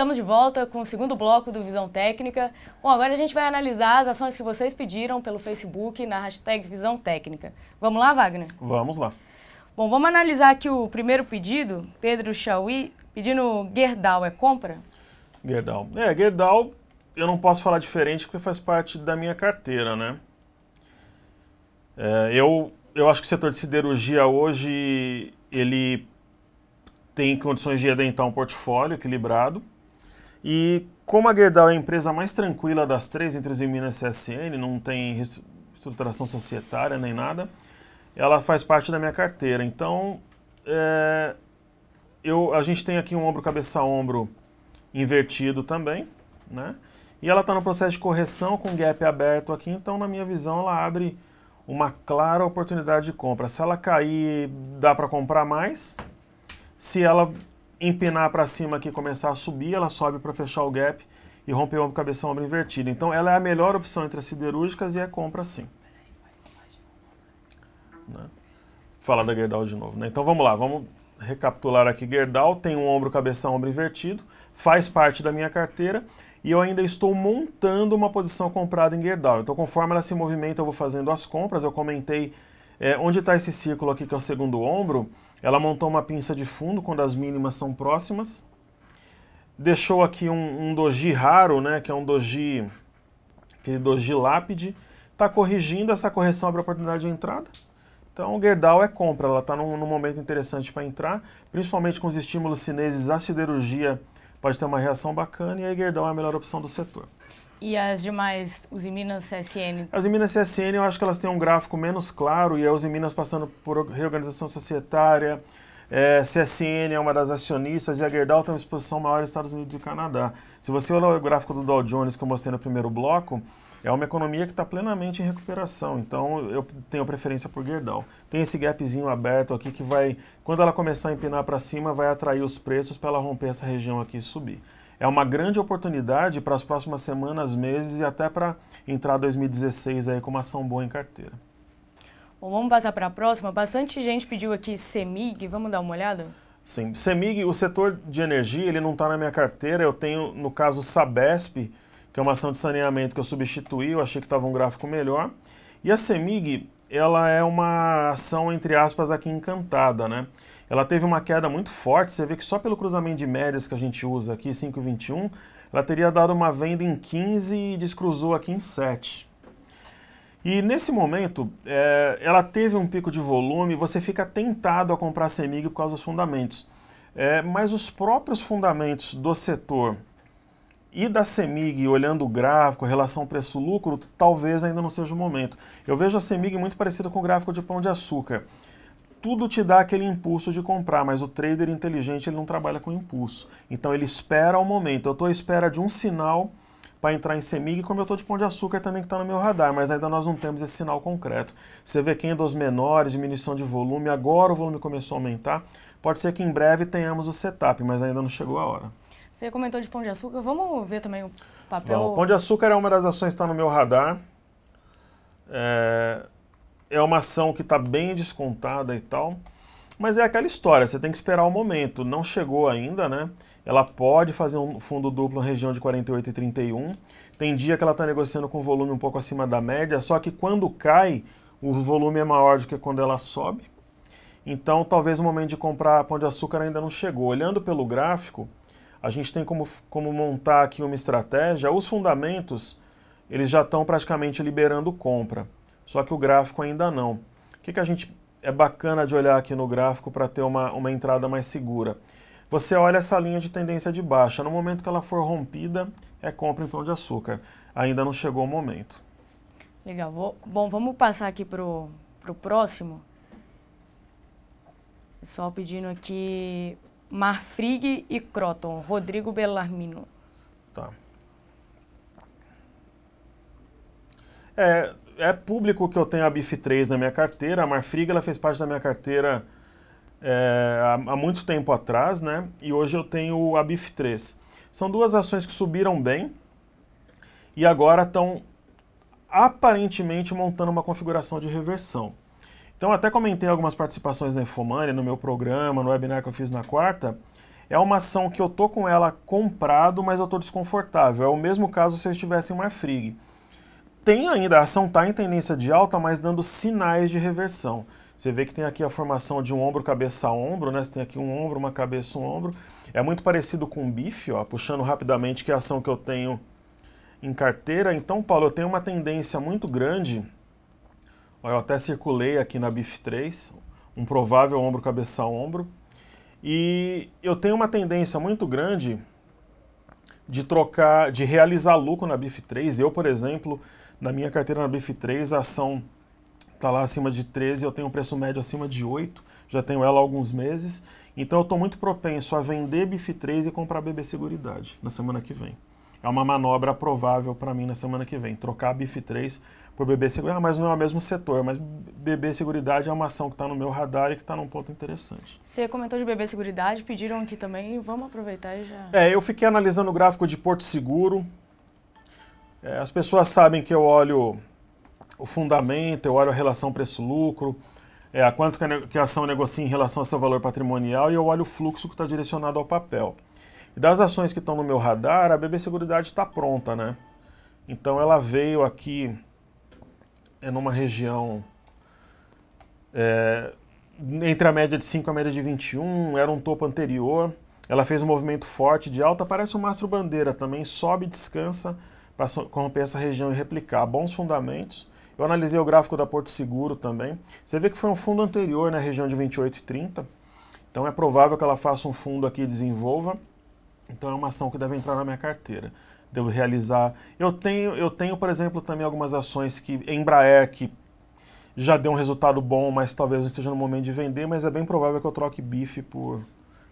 Estamos de volta com o segundo bloco do Visão Técnica. Bom, agora a gente vai analisar as ações que vocês pediram pelo Facebook na hashtag Visão Técnica. Vamos lá, Wagner? Vamos lá. Bom, vamos analisar aqui o primeiro pedido, Pedro Chauí, pedindo Gerdau é compra? Gerdau. É, Gerdau eu não posso falar diferente porque faz parte da minha carteira, né? É, eu, eu acho que o setor de siderurgia hoje ele tem condições de adentrar um portfólio equilibrado. E como a Gerdau é a empresa mais tranquila das três entre os Minas CSN, não tem estruturação societária nem nada, ela faz parte da minha carteira. Então, é, eu, a gente tem aqui um ombro cabeça ombro invertido também, né? E ela está no processo de correção com gap aberto aqui, então na minha visão ela abre uma clara oportunidade de compra. Se ela cair, dá para comprar mais. Se ela empenar para cima aqui, começar a subir, ela sobe para fechar o gap e romper o ombro, cabeça, ombro invertido. Então ela é a melhor opção entre as siderúrgicas e é compra sim. Né? Falar da Gerdau de novo. Né? Então vamos lá, vamos recapitular aqui. Gerdau tem um ombro, cabeça, ombro invertido, faz parte da minha carteira e eu ainda estou montando uma posição comprada em Gerdau. Então conforme ela se movimenta, eu vou fazendo as compras. Eu comentei é, onde está esse círculo aqui que é o segundo ombro, ela montou uma pinça de fundo quando as mínimas são próximas. Deixou aqui um, um doji raro, né, que é um doji, aquele doji lápide. Está corrigindo essa correção abre a oportunidade de entrada. Então o Gerdau é compra, ela está num, num, momento interessante para entrar, principalmente com os estímulos chineses, a siderurgia pode ter uma reação bacana e a Gerdau é a melhor opção do setor. E as demais, os Minas CSN? As Minas CSN, eu acho que elas têm um gráfico menos claro, e é os Minas passando por reorganização societária, é, CSN é uma das acionistas e a Gerdau tem uma exposição maior nos Estados Unidos e Canadá. Se você olhar o gráfico do Dow Jones que eu mostrei no primeiro bloco, é uma economia que está plenamente em recuperação, então eu tenho preferência por Gerdau. Tem esse gapzinho aberto aqui que vai, quando ela começar a empinar para cima, vai atrair os preços para ela romper essa região aqui e subir é uma grande oportunidade para as próximas semanas, meses e até para entrar 2016 aí com uma ação boa em carteira. Bom, vamos passar para a próxima. Bastante gente pediu aqui CEMIG, vamos dar uma olhada? Sim, CEMIG, o setor de energia, ele não está na minha carteira, eu tenho, no caso, Sabesp, que é uma ação de saneamento que eu substituí, eu achei que estava um gráfico melhor. E a CEMIG, ela é uma ação, entre aspas, aqui encantada, né? ela teve uma queda muito forte. Você vê que só pelo cruzamento de médias que a gente usa aqui, 5,21, ela teria dado uma venda em 15 e descruzou aqui em 7. E nesse momento, é, ela teve um pico de volume, você fica tentado a comprar a Semig por causa dos fundamentos. É, mas os próprios fundamentos do setor e da Semig, olhando o gráfico, relação preço-lucro, talvez ainda não seja o momento. Eu vejo a Semig muito parecida com o gráfico de pão de açúcar tudo te dá aquele impulso de comprar, mas o trader inteligente ele não trabalha com impulso. Então ele espera o momento. Eu estou à espera de um sinal para entrar em Semig, como eu estou de pão de açúcar também que está no meu radar, mas ainda nós não temos esse sinal concreto. Você vê dos menores, diminuição de volume, agora o volume começou a aumentar. Pode ser que em breve tenhamos o setup, mas ainda não chegou a hora. Você comentou de pão de açúcar, vamos ver também o papel. Bom, pão de açúcar é uma das ações que está no meu radar. É, é uma ação que está bem descontada e tal. Mas é aquela história, você tem que esperar o momento. Não chegou ainda, né? Ela pode fazer um fundo duplo na região de 48 e 31. Tem dia que ela está negociando com volume um pouco acima da média, só que quando cai, o volume é maior do que quando ela sobe. Então, talvez o momento de comprar pão de açúcar ainda não chegou. Olhando pelo gráfico, a gente tem como, como montar aqui uma estratégia. Os fundamentos, eles já estão praticamente liberando compra só que o gráfico ainda não. O que, que a gente é bacana de olhar aqui no gráfico para ter uma, uma entrada mais segura? Você olha essa linha de tendência de baixa, no momento que ela for rompida, é compra em pão de açúcar. Ainda não chegou o momento. Legal. Vou, bom, vamos passar aqui para o próximo. Pessoal pedindo aqui Marfrig e Croton, Rodrigo Bellarmino. Tá. É, é público que eu tenho a BIF3 na minha carteira. A Marfrig ela fez parte da minha carteira é, há, há, muito tempo atrás, né? E hoje eu tenho a BIF3. São duas ações que subiram bem e agora estão aparentemente montando uma configuração de reversão. Então até comentei algumas participações na Infomania, no meu programa, no webinar que eu fiz na quarta. É uma ação que eu tô com ela comprado, mas eu tô desconfortável. É o mesmo caso se eu estivesse em Marfrig tem ainda, a ação está em tendência de alta, mas dando sinais de reversão. Você vê que tem aqui a formação de um ombro, cabeça, ombro, né? Você tem aqui um ombro, uma cabeça, um ombro. É muito parecido com o bife, ó, puxando rapidamente que é a ação que eu tenho em carteira. Então, Paulo, eu tenho uma tendência muito grande, ó, eu até circulei aqui na BIF 3, um provável ombro, cabeça, ombro. E eu tenho uma tendência muito grande de trocar, de realizar lucro na BIF 3. Eu, por exemplo, na minha carteira na BIF3, a ação está lá acima de 13, eu tenho um preço médio acima de 8, já tenho ela há alguns meses. Então eu estou muito propenso a vender BIF3 e comprar BB Seguridade na semana que vem. É uma manobra provável para mim na semana que vem, trocar BIF3 por BB Seguridade. Ah, mas não é o mesmo setor, mas BB Seguridade é uma ação que está no meu radar e que está num ponto interessante. Você comentou de BB Seguridade, pediram aqui também, vamos aproveitar e já... É, eu fiquei analisando o gráfico de Porto Seguro, é, as pessoas sabem que eu olho o fundamento, eu olho a relação preço-lucro, é, a quanto que a, que a ação negocia em relação ao seu valor patrimonial e eu olho o fluxo que está direcionado ao papel. E das ações que estão no meu radar, a BB Seguridade está pronta, né? Então ela veio aqui é numa região é, entre a média de 5 e a média de 21, era um topo anterior. Ela fez um movimento forte de alta, parece um mastro bandeira também, sobe, descansa, para corromper essa região e replicar bons fundamentos. Eu analisei o gráfico da Porto Seguro também. Você vê que foi um fundo anterior na né, região de 28 e 30. Então é provável que ela faça um fundo aqui e desenvolva. Então é uma ação que deve entrar na minha carteira. Devo realizar. Eu tenho, eu tenho, por exemplo, também algumas ações que Embraer que já deu um resultado bom, mas talvez não esteja no momento de vender, mas é bem provável que eu troque BIF por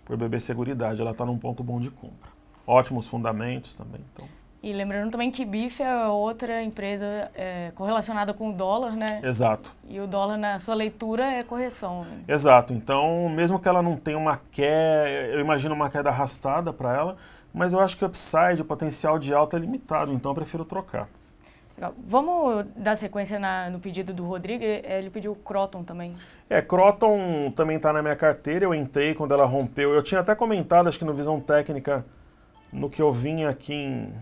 por BB Seguridade. Ela está num ponto bom de compra. Ótimos fundamentos também, então. E lembrando também que BIF é outra empresa é, correlacionada com o dólar, né? Exato. E o dólar, na sua leitura, é correção. Né? Exato. Então, mesmo que ela não tenha uma queda, eu imagino uma queda arrastada para ela, mas eu acho que o upside, o potencial de alta é limitado, então eu prefiro trocar. Legal. Vamos dar sequência na, no pedido do Rodrigo, é, ele pediu Croton também. É, Croton também está na minha carteira, eu entrei quando ela rompeu. Eu tinha até comentado, acho que no Visão Técnica, no que eu vinha aqui em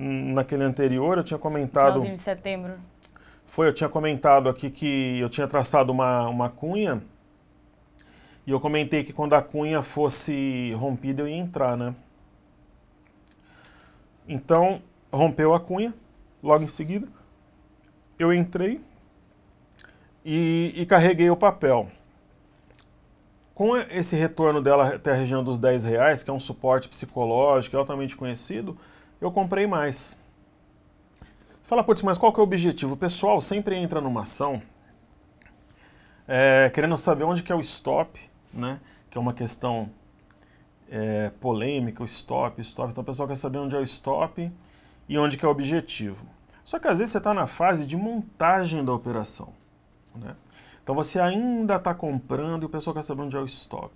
naquele anterior, eu tinha comentado. Finalzinho de setembro. Foi, eu tinha comentado aqui que eu tinha traçado uma, uma cunha. E eu comentei que quando a cunha fosse rompida eu ia entrar, né? Então, rompeu a cunha, logo em seguida. Eu entrei e, e carreguei o papel. Com esse retorno dela até a região dos 10 reais, que é um suporte psicológico é altamente conhecido, eu comprei mais. Fala, putz, mas qual que é o objetivo? O pessoal sempre entra numa ação é, querendo saber onde que é o stop, né? Que é uma questão é, polêmica, o stop, stop. Então o pessoal quer saber onde é o stop e onde que é o objetivo. Só que às vezes você está na fase de montagem da operação, né? Então você ainda está comprando e o pessoal quer saber onde é o stop.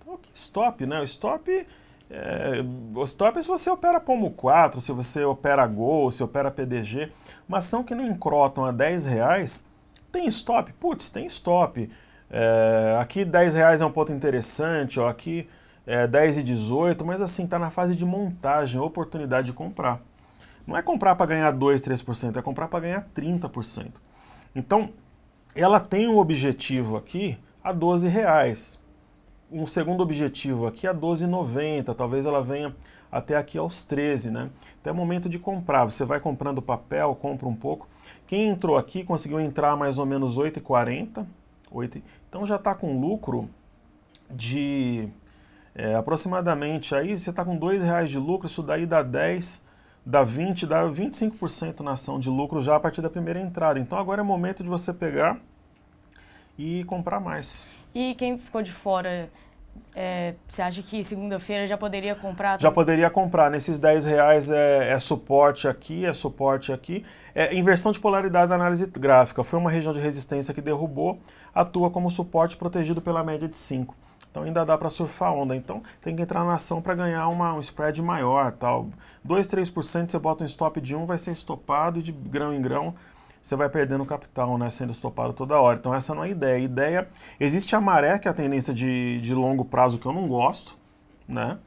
Então, que é stop, né? O stop é, OSTOP se você opera Pomo 4, se você opera Gol, se opera PDG, uma ação que nem croton a 10 reais, tem stop? Putz, tem stop. É, aqui 10 reais é um ponto interessante, ó, aqui é 10 e 18, mas assim, está na fase de montagem, oportunidade de comprar. Não é comprar para ganhar 2, 3%, é comprar para ganhar 30%. Então, ela tem um objetivo aqui a 12 reais um segundo objetivo aqui é a 12,90, talvez ela venha até aqui aos 13, né? Até então o momento de comprar, você vai comprando papel, compra um pouco. Quem entrou aqui conseguiu entrar mais ou menos 8,40, 8, então já está com lucro de é, aproximadamente aí, você está com dois reais de lucro, isso daí dá 10, dá 20, dá 25% na ação de lucro já a partir da primeira entrada. Então agora é momento de você pegar e comprar mais. E quem ficou de fora, é, você acha que segunda-feira já poderia comprar? Já poderia comprar. Nesses 10 reais é, é suporte aqui, é suporte aqui. É, inversão de polaridade da análise gráfica. Foi uma região de resistência que derrubou, atua como suporte protegido pela média de 5. Então ainda dá para surfar onda. Então tem que entrar na ação para ganhar uma, um spread maior, tal. 2, 3% você bota um stop de 1, um, vai ser estopado de grão em grão você vai perdendo capital, né, sendo estopado toda hora. Então essa não é a ideia. A ideia, existe a maré, que é a tendência de, de longo prazo que eu não gosto, né?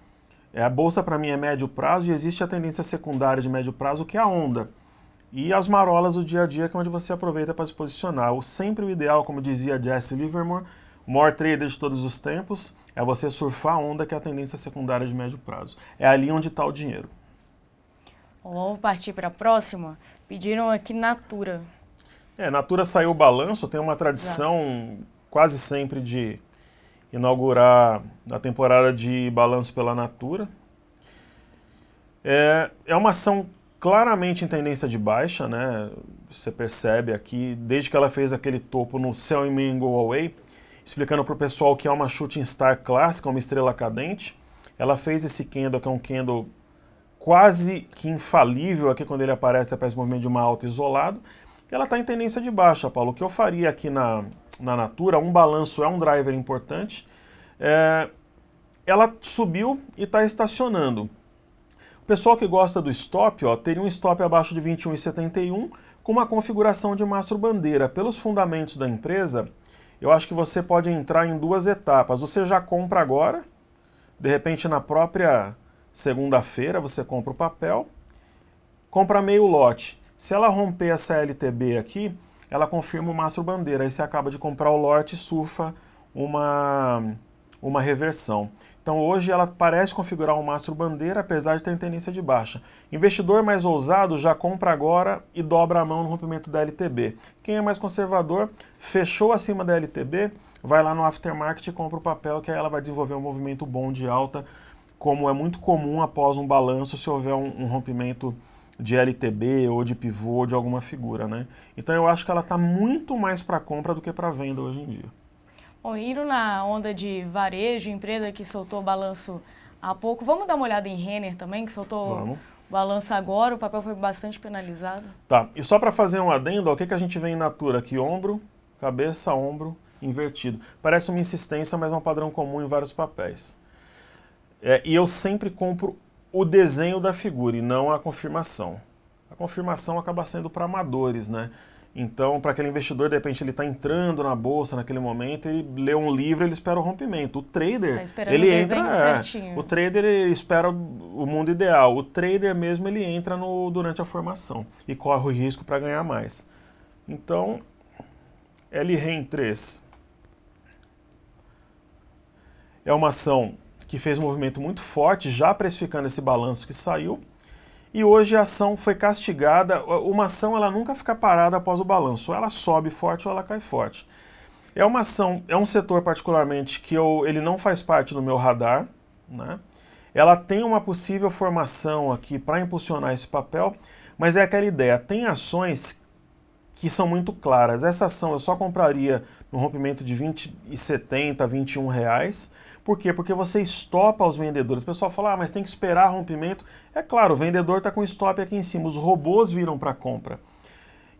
É, a bolsa para mim é médio prazo e existe a tendência secundária de médio prazo, que é a onda. E as marolas do dia a dia, que é onde você aproveita para se posicionar. O sempre o ideal, como dizia Jesse Livermore, o maior trader de todos os tempos, é você surfar a onda, que é a tendência secundária de médio prazo. É ali onde está o dinheiro. Vamos partir para a próxima? Pediram aqui Natura. É, Natura saiu o balanço, tem uma tradição Exato. quase sempre de inaugurar a temporada de balanço pela Natura. É, é uma ação claramente em tendência de baixa, né? Você percebe aqui, desde que ela fez aquele topo no céu in Me Go Away, explicando para o pessoal que é uma shooting star clássica, uma estrela cadente. Ela fez esse candle, que é um candle quase que infalível aqui quando ele aparece aparece tá o movimento de uma alta isolado, ela está em tendência de baixa, Paulo. O que eu faria aqui na, na Natura, um balanço é um driver importante, é, ela subiu e está estacionando. O pessoal que gosta do stop, ó, teria um stop abaixo de 21,71 com uma configuração de mastro bandeira. Pelos fundamentos da empresa, eu acho que você pode entrar em duas etapas. Você já compra agora, de repente na própria Segunda-feira você compra o papel, compra meio lote. Se ela romper essa LTB aqui, ela confirma o mastro bandeira. Aí você acaba de comprar o lote e surfa uma, uma reversão. Então hoje ela parece configurar um mastro bandeira, apesar de ter tendência de baixa. Investidor mais ousado já compra agora e dobra a mão no rompimento da LTB. Quem é mais conservador, fechou acima da LTB, vai lá no aftermarket e compra o papel, que aí ela vai desenvolver um movimento bom de alta como é muito comum após um balanço se houver um, um rompimento de LTB ou de pivô de alguma figura, né? Então eu acho que ela está muito mais para compra do que para venda hoje em dia. Bom, indo na onda de varejo, empresa que soltou balanço há pouco, vamos dar uma olhada em Renner também, que soltou balanço agora, o papel foi bastante penalizado. Tá, e só para fazer um adendo, ó, o que, que a gente vê em natura aqui? Ombro, cabeça, ombro, invertido. Parece uma insistência, mas é um padrão comum em vários papéis. É, e eu sempre compro o desenho da figura e não a confirmação. A confirmação acaba sendo para amadores, né? Então, para aquele investidor, de repente, ele está entrando na bolsa naquele momento, ele lê um livro, ele espera o rompimento. O trader, tá ele o entra. É, o trader espera o mundo ideal. O trader mesmo, ele entra no, durante a formação e corre o risco para ganhar mais. Então, LREN 3 é uma ação que fez um movimento muito forte, já precificando esse balanço que saiu. E hoje a ação foi castigada. Uma ação ela nunca fica parada após o balanço. Ou ela sobe forte ou ela cai forte. É uma ação, é um setor particularmente que eu, ele não faz parte do meu radar. Né? Ela tem uma possível formação aqui para impulsionar esse papel, mas é aquela ideia. Tem ações que são muito claras. Essa ação eu só compraria no rompimento de 20 e 70, 21 reais por quê? Porque você estopa os vendedores. O pessoal fala, ah, mas tem que esperar rompimento. É claro, o vendedor está com stop aqui em cima, os robôs viram para compra.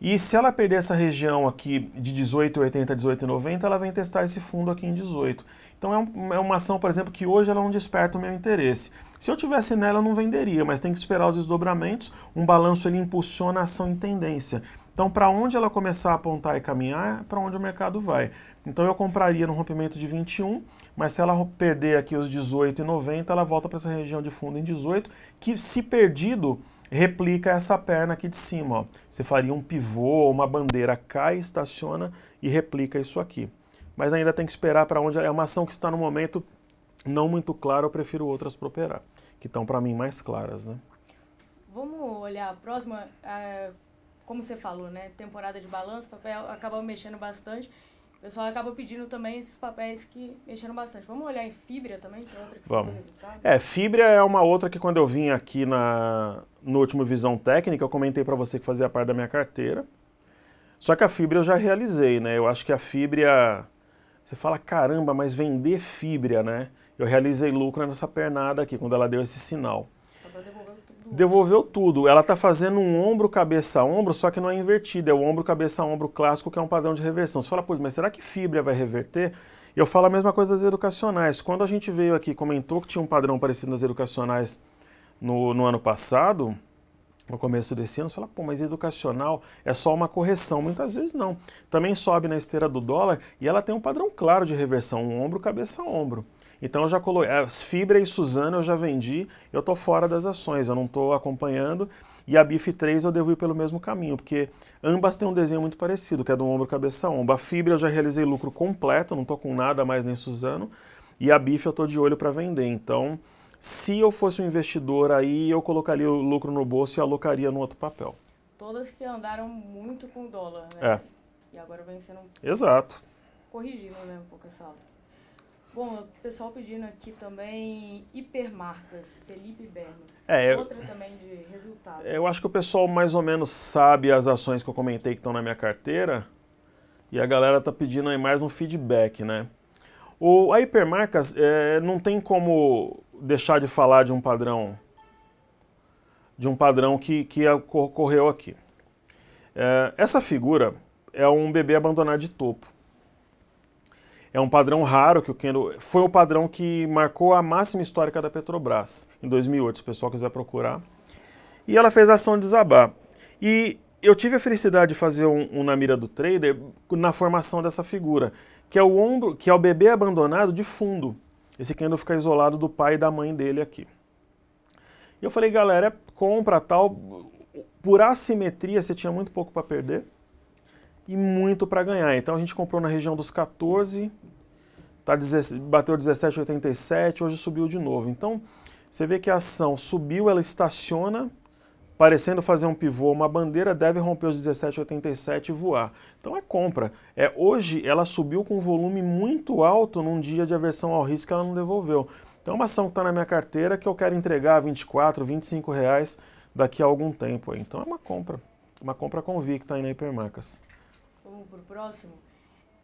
E se ela perder essa região aqui de 18,80 18,90, ela vem testar esse fundo aqui em 18. Então é, um, é, uma ação, por exemplo, que hoje ela não desperta o meu interesse. Se eu tivesse nela, eu não venderia, mas tem que esperar os desdobramentos. Um balanço ele impulsiona a ação em tendência. Então, para onde ela começar a apontar e caminhar, é para onde o mercado vai. Então, eu compraria no rompimento de 21, mas se ela perder aqui os 18,90, ela volta para essa região de fundo em 18, que se perdido, replica essa perna aqui de cima. Ó. Você faria um pivô, uma bandeira cai, estaciona e replica isso aqui. Mas ainda tem que esperar para onde... É uma ação que está no momento não muito clara, eu prefiro outras para operar, que estão para mim mais claras, né? Vamos olhar a próxima... Eh, como você falou, né? Temporada de balanço, papel acaba mexendo bastante. O pessoal acaba pedindo também esses papéis que mexeram bastante. Vamos olhar em fibra também, Tem é outra que Vamos. É, fibra é uma outra que quando eu vim aqui na, no último Visão Técnica, eu comentei para você que fazia parte da minha carteira. Só que a fibra eu já realizei, né? Eu acho que a fibra... Você fala, caramba, mas vender fibra, né? Eu realizei lucro nessa pernada aqui, quando ela deu esse sinal. Devolveu tudo. Ela está fazendo um ombro cabeça ombro, só que não é invertido. É o ombro cabeça ombro clássico que é um padrão de reversão. Você fala, pois, mas será que fibra vai reverter? eu falo a mesma coisa das educacionais. Quando a gente veio aqui, comentou que tinha um padrão parecido nas educacionais no, no ano passado, no começo desse ano, você fala, pô, mas educacional é só uma correção. Muitas vezes não. Também sobe na esteira do dólar e ela tem um padrão claro de reversão, um ombro, cabeça, ombro. Então eu já coloquei, é, as Fibra e Suzano eu já vendi, eu tô fora das ações, eu não tô acompanhando. E a BIF 3 eu devo ir pelo mesmo caminho, porque ambas têm um desenho muito parecido, que é do ombro, cabeça, ombro. A Fibra eu já realizei lucro completo, não tô com nada mais nem Suzano. E a BIF eu tô de olho para vender, então... Se eu fosse um investidor aí, eu colocaria o lucro no bolso e alocaria no outro papel. Todas que andaram muito com dólar, né? É. E agora vem sendo. Exato. Corrigindo, né, um pouco essa aula. Bom, o pessoal pedindo aqui também hipermarcas, Felipe Berno. É, Outra eu, também de resultado. Eu acho que o pessoal mais ou menos sabe as ações que eu comentei que estão na minha carteira. E a galera tá pedindo aí mais um feedback, né? O, a hipermarcas é, não tem como deixar de falar de um padrão de um padrão que, que ocorreu aqui. É, essa figura é um bebê abandonado de topo. É um padrão raro que o Kendall. Foi o padrão que marcou a máxima histórica da Petrobras em 2008, se o pessoal quiser procurar. E ela fez a ação desabar. E eu tive a felicidade de fazer um, um na mira do trader na formação dessa figura, que é o ombro, que é o bebê abandonado de fundo. Esse Kendall fica isolado do pai e da mãe dele aqui. E eu falei, galera, é compra tal. Por assimetria, você tinha muito pouco para perder e muito para ganhar. Então a gente comprou na região dos 14, tá, bateu 17,87, hoje subiu de novo. Então você vê que a ação subiu, ela estaciona, parecendo fazer um pivô, uma bandeira deve romper os 17,87 e voar. Então é compra. É, hoje ela subiu com um volume muito alto num dia de aversão ao risco que ela não devolveu. Então é uma ação que está na minha carteira que eu quero entregar a 24, 25 reais daqui a algum tempo. Então é uma compra, uma compra convicta aí na Hipermarcas. Vamos pro próximo.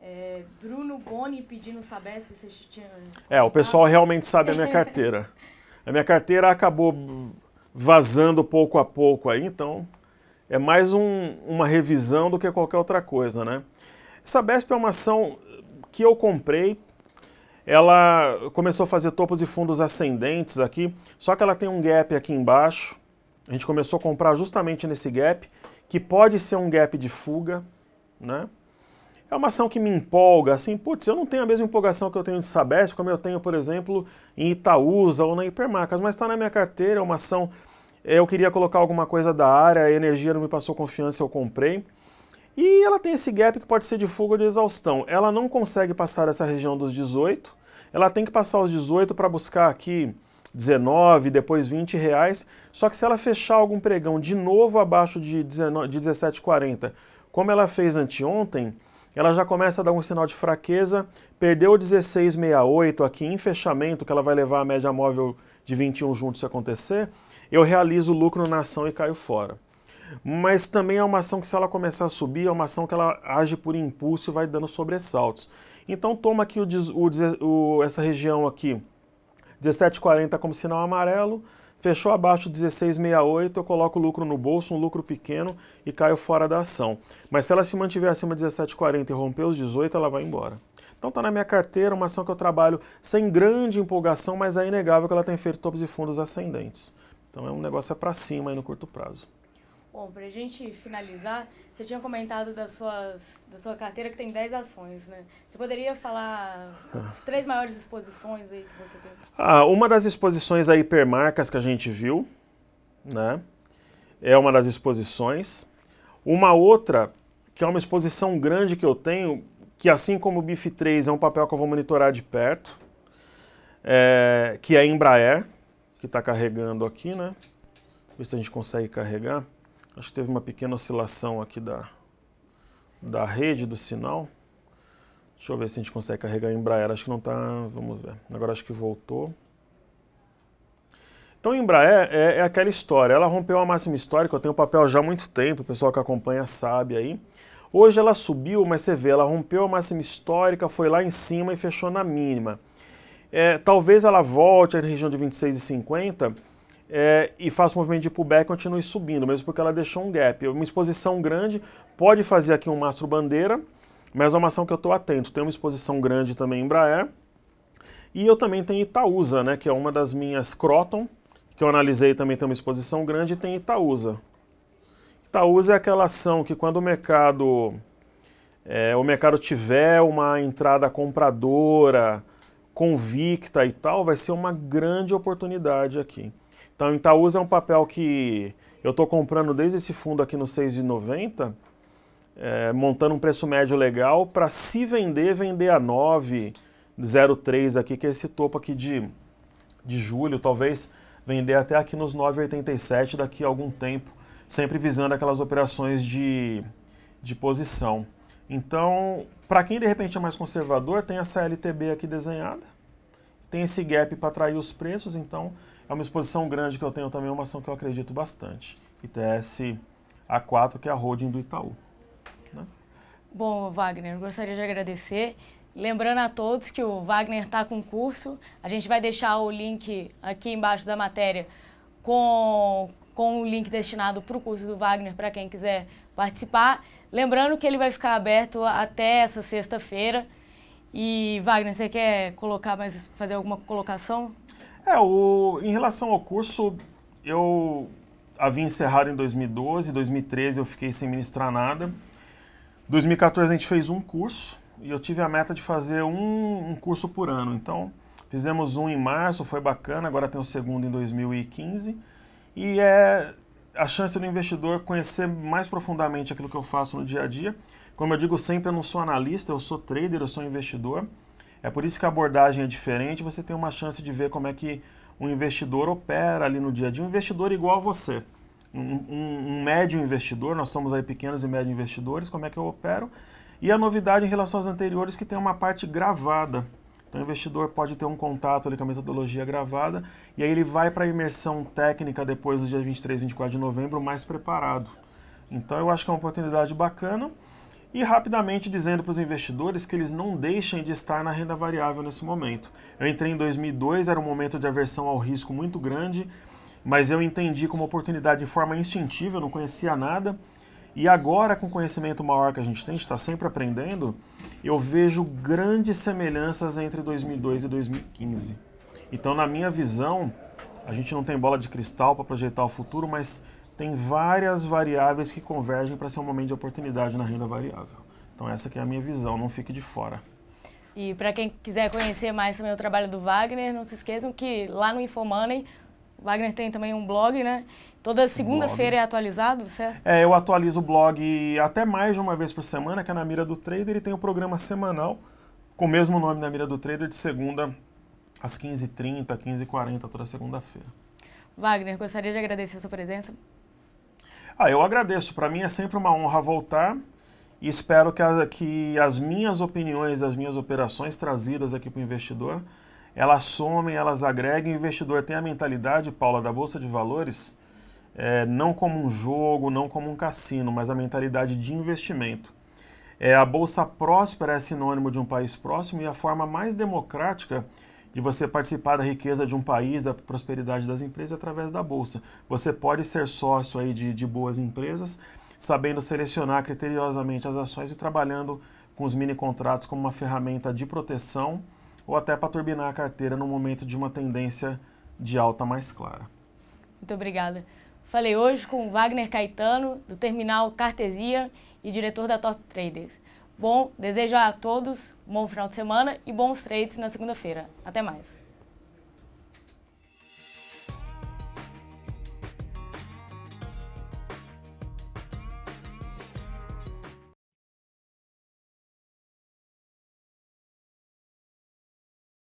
É, Bruno Boni pedindo Sabesp, você tinha. É, o pessoal realmente sabe a minha carteira. a minha carteira acabou vazando pouco a pouco aí, então é mais um, uma revisão do que qualquer outra coisa, né? Sabesp é uma ação que eu comprei. Ela começou a fazer topos e fundos ascendentes aqui, só que ela tem um gap aqui embaixo. A gente começou a comprar justamente nesse gap, que pode ser um gap de fuga, né? É uma ação que me empolga, assim, putz, eu não tenho a mesma empolgação que eu tenho de Sabesp, como eu tenho, por exemplo, em Itaúsa ou na Hipermarcas, mas está na minha carteira, é uma ação, eu queria colocar alguma coisa da área, a energia não me passou confiança, eu comprei. E ela tem esse gap que pode ser de fuga ou de exaustão. Ela não consegue passar essa região dos 18, ela tem que passar os 18 para buscar aqui 19, depois 20 reais. Só que se ela fechar algum pregão de novo abaixo de, 19, de 17,40, como ela fez anteontem, ela já começa a dar um sinal de fraqueza, perdeu 16,68 aqui em fechamento, que ela vai levar a média móvel de 21 junto se acontecer, eu realizo lucro na ação e caio fora. Mas também é uma ação que se ela começar a subir, é uma ação que ela age por impulso e vai dando sobressaltos. Então toma aqui o, o, o, essa região aqui, 17,40 como sinal amarelo, Fechou abaixo 16,68, eu coloco o lucro no bolso, um lucro pequeno e caio fora da ação. Mas se ela se mantiver acima de 17,40 e romper os 18, ela vai embora. Então está na minha carteira, uma ação que eu trabalho sem grande empolgação, mas é inegável que ela tem feito tops e fundos ascendentes. Então é um negócio é para cima aí no curto prazo. Bom, para a gente finalizar, você tinha comentado das suas, da sua carteira que tem 10 ações, né? Você poderia falar as três maiores exposições aí que você tem? Ah, uma das exposições a hipermarcas que a gente viu, né? É uma das exposições. Uma outra, que é uma exposição grande que eu tenho, que assim como o BIF 3 é um papel que eu vou monitorar de perto, é, que é a Embraer, que está carregando aqui, né? Ver se a gente consegue carregar. Acho que teve uma pequena oscilação aqui da, da rede, do sinal. Deixa eu ver se a gente consegue carregar a Embraer. Acho que não está... Vamos ver. Agora acho que voltou. Então, Embraer é, é, aquela história. Ela rompeu a máxima histórica. Eu tenho o papel já há muito tempo. O pessoal que acompanha sabe aí. Hoje ela subiu, mas você vê, ela rompeu a máxima histórica, foi lá em cima e fechou na mínima. É, talvez ela volte na região de 26,50 é, e faça o movimento de pullback e continue subindo, mesmo porque ela deixou um gap. Uma exposição grande pode fazer aqui um mastro bandeira, mas é uma ação que eu estou atento. Tem uma exposição grande também em Embraer. E eu também tenho Itaúsa, né, que é uma das minhas Croton, que eu analisei também tem uma exposição grande, e tem Itaúsa. Itaúsa é aquela ação que quando o mercado é, o mercado tiver uma entrada compradora, convicta e tal, vai ser uma grande oportunidade aqui. Então, Itaúsa é um papel que eu estou comprando desde esse fundo aqui no 6,90, é, eh, montando um preço médio legal para se vender, vender a 9,03 aqui, que é esse topo aqui de, de julho, talvez vender até aqui nos 9,87 daqui a algum tempo, sempre visando aquelas operações de, de posição. Então, para quem de repente é mais conservador, tem essa LTB aqui desenhada tem esse gap para atrair os preços, então é uma exposição grande que eu tenho também, é uma ação que eu acredito bastante, ITS A4, que é a holding do Itaú. Né? Bom, Wagner, gostaria de agradecer. Lembrando a todos que o Wagner está com curso, a gente vai deixar o link aqui embaixo da matéria com, com o link destinado para o curso do Wagner, para quem quiser participar. Lembrando que ele vai ficar aberto até essa sexta-feira, e Wagner, você quer colocar mais, fazer alguma colocação? É, o, em relação ao curso, eu havia encerrado em 2012, 2013 eu fiquei sem ministrar nada. 2014 a gente fez um curso e eu tive a meta de fazer um, um curso por ano. Então, fizemos um em março, foi bacana, agora tem o segundo em 2015. E é a chance do investidor conhecer mais profundamente aquilo que eu faço no dia a dia como eu digo sempre, eu não sou analista, eu sou trader, eu sou investidor. É por isso que a abordagem é diferente, você tem uma chance de ver como é que um investidor opera ali no dia a dia, um investidor igual a você. Um, um, um médio investidor, nós somos aí pequenos e médios investidores, como é que eu opero? E a novidade em relação aos anteriores que tem uma parte gravada. Então o investidor pode ter um contato ali com a metodologia gravada e aí ele vai para a imersão técnica depois do dia 23, 24 de novembro mais preparado. Então eu acho que é uma oportunidade bacana e rapidamente dizendo para os investidores que eles não deixem de estar na renda variável nesse momento. Eu entrei em 2002, era um momento de aversão ao risco muito grande, mas eu entendi como oportunidade de forma instintiva, eu não conhecia nada. E agora, com o conhecimento maior que a gente tem, a gente está sempre aprendendo, eu vejo grandes semelhanças entre 2002 e 2015. Então, na minha visão, a gente não tem bola de cristal para projetar o futuro, mas tem várias variáveis que convergem para ser um momento de oportunidade na renda variável. Então essa que é a minha visão, não fique de fora. E para quem quiser conhecer mais também o trabalho do Wagner, não se esqueçam que lá no InfoMoney, o Wagner tem também um blog, né? Toda segunda-feira é atualizado, certo? É, eu atualizo o blog até mais de uma vez por semana, que é na Mira do Trader, e tem um programa semanal com o mesmo nome na Mira do Trader, de segunda às 15h30, 15h40, toda segunda-feira. Wagner, gostaria de agradecer a sua presença. Ah, eu agradeço. Para mim é sempre uma honra voltar e espero que, a, que as minhas opiniões, as minhas operações trazidas aqui para o investidor, elas somem, elas agreguem. O investidor tem a mentalidade, Paula, da Bolsa de Valores, é, não como um jogo, não como um cassino, mas a mentalidade de investimento. É, a Bolsa próspera é sinônimo de um país próximo e a forma mais democrática de você participar da riqueza de um país, da prosperidade das empresas através da bolsa. Você pode ser sócio aí de, de boas empresas, sabendo selecionar criteriosamente as ações e trabalhando com os mini contratos como uma ferramenta de proteção ou até para turbinar a carteira no momento de uma tendência de alta mais clara. Muito obrigada. Falei hoje com Wagner Caetano, do terminal Cartesia e diretor da Top Traders. Bom, desejo a todos um bom final de semana e bons trades na segunda-feira. Até mais.